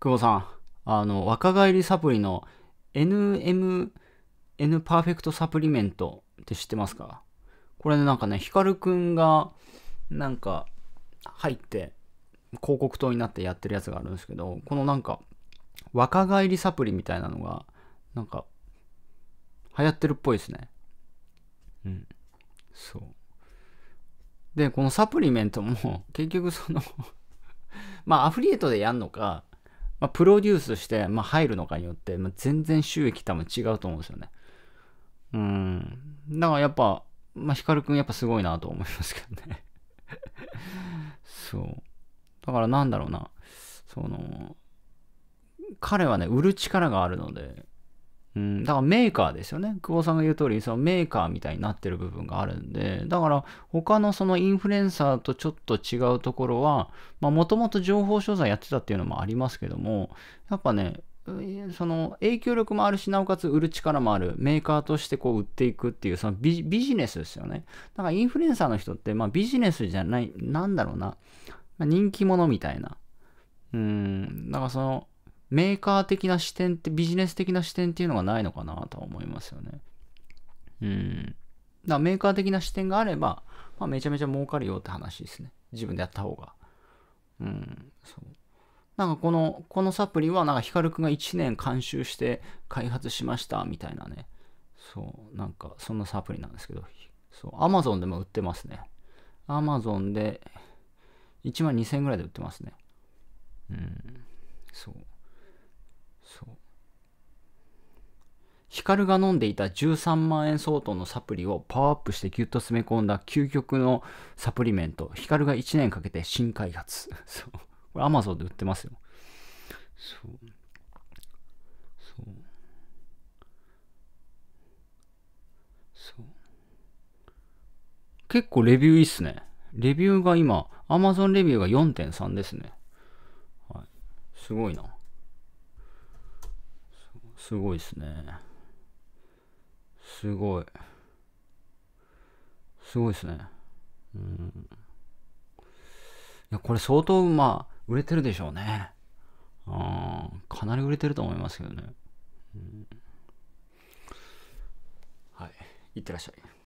久保さん、あの、若返りサプリの NMN パーフェクトサプリメントって知ってますかこれね、なんかね、ヒカルくんが、なんか、入って、広告塔になってやってるやつがあるんですけど、このなんか、若返りサプリみたいなのが、なんか、流行ってるっぽいですね。うん。そう。で、このサプリメントも、結局そのまあ、アフリエイトでやんのか、まあ、プロデュースして、まあ、入るのかによって、まあ、全然収益多分違うと思うんですよね。うん。だからやっぱ、まあ、ヒカルくんやっぱすごいなと思いますけどね そう。だからなんだろうな。その、彼はね、売る力があるので、うん、だからメーカーですよね。久保さんが言う通り、そのメーカーみたいになってる部分があるんで、だから他のそのインフルエンサーとちょっと違うところは、まあもともと情報商材やってたっていうのもありますけども、やっぱね、その影響力もあるし、なおかつ売る力もある、メーカーとしてこう売っていくっていう、そのビジネスですよね。だからインフルエンサーの人って、まあビジネスじゃない、なんだろうな、まあ、人気者みたいな。うん、だからその、メーカー的な視点って、ビジネス的な視点っていうのがないのかなとは思いますよね。うん。だからメーカー的な視点があれば、まあ、めちゃめちゃ儲かるよって話ですね。自分でやった方が。うん、そう。なんかこの、このサプリはなんかヒカルくんが1年監修して開発しましたみたいなね。そう、なんかそんなサプリなんですけど、そう、アマゾンでも売ってますね。アマゾンで1万2000円ぐらいで売ってますね。うん、そう。そう光が飲んでいた13万円相当のサプリをパワーアップしてギュッと詰め込んだ究極のサプリメント光が1年かけて新開発そうこれアマゾンで売ってますよそうそうそう結構レビューいいっすねレビューが今アマゾンレビューが4.3ですね、はい、すごいなすごいですね。すごい。すごいですね。うん。いや、これ相当、まあ、売れてるでしょうね。うん。かなり売れてると思いますけどね。うん、はい。いってらっしゃい。